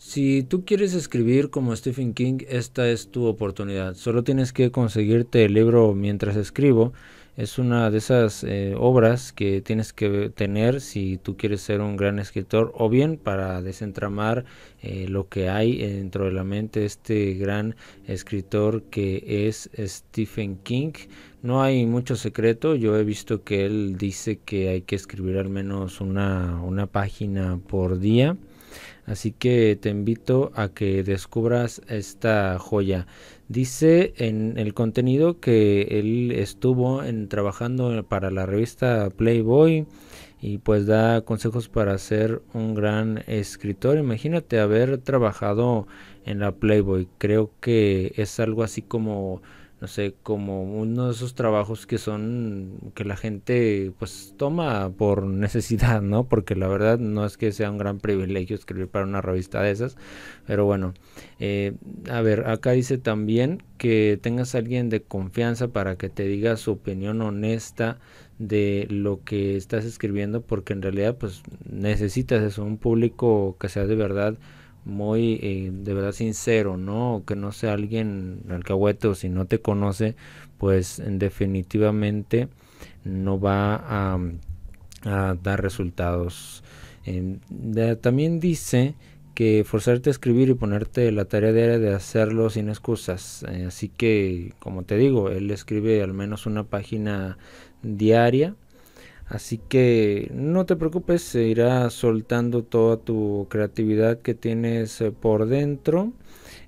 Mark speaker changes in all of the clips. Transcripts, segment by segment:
Speaker 1: Si tú quieres escribir como Stephen King, esta es tu oportunidad. Solo tienes que conseguirte el libro mientras escribo. Es una de esas eh, obras que tienes que tener si tú quieres ser un gran escritor o bien para desentramar eh, lo que hay dentro de la mente de este gran escritor que es Stephen King. No hay mucho secreto, yo he visto que él dice que hay que escribir al menos una página por día. Así que te invito a que descubras esta joya. Dice en el contenido que él estuvo en, trabajando para la revista Playboy y pues da consejos para ser un gran escritor. Imagínate haber trabajado en la Playboy. Creo que es algo así como no sé, como uno de esos trabajos que son, que la gente pues toma por necesidad, ¿no? Porque la verdad no es que sea un gran privilegio escribir para una revista de esas, pero bueno, eh, a ver, acá dice también que tengas alguien de confianza para que te diga su opinión honesta de lo que estás escribiendo, porque en realidad pues necesitas eso, un público que sea de verdad muy eh, de verdad sincero, ¿no? Que no sea alguien alcahuete o si no te conoce, pues definitivamente no va a, dar resultados. Em, también dice que forzarte a escribir y ponerte la tarea diaria de hacerlo sin excusas. Eh, así que, como te digo, él escribe al menos una página diaria Así que no te preocupes, se irá soltando toda tu creatividad que tienes eh, por dentro.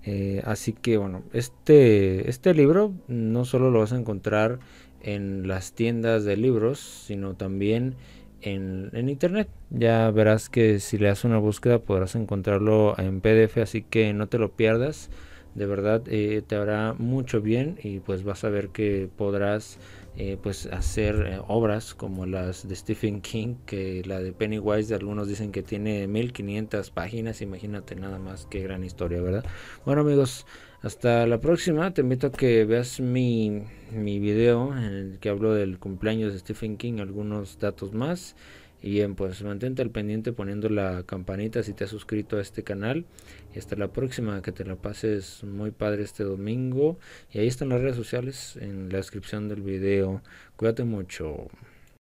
Speaker 1: Eh, así que bueno, este, este libro no solo lo vas a encontrar en las tiendas de libros, sino también en, en, internet. Ya verás que si le das una búsqueda podrás encontrarlo en PDF, así que no te lo pierdas de verdad eh, te hará mucho bien y pues vas a ver que podrás eh, pues hacer eh, obras como las de Stephen King que la de Pennywise de algunos dicen que tiene 1500 páginas imagínate nada más qué gran historia verdad bueno amigos hasta la próxima te invito a que veas mi, mi video en el que hablo del cumpleaños de Stephen King algunos datos más y bien, pues mantente al pendiente poniendo la campanita si te has suscrito a este canal. Y hasta la próxima, que te la pases muy padre este domingo. Y ahí están las redes sociales en la descripción del video. Cuídate mucho.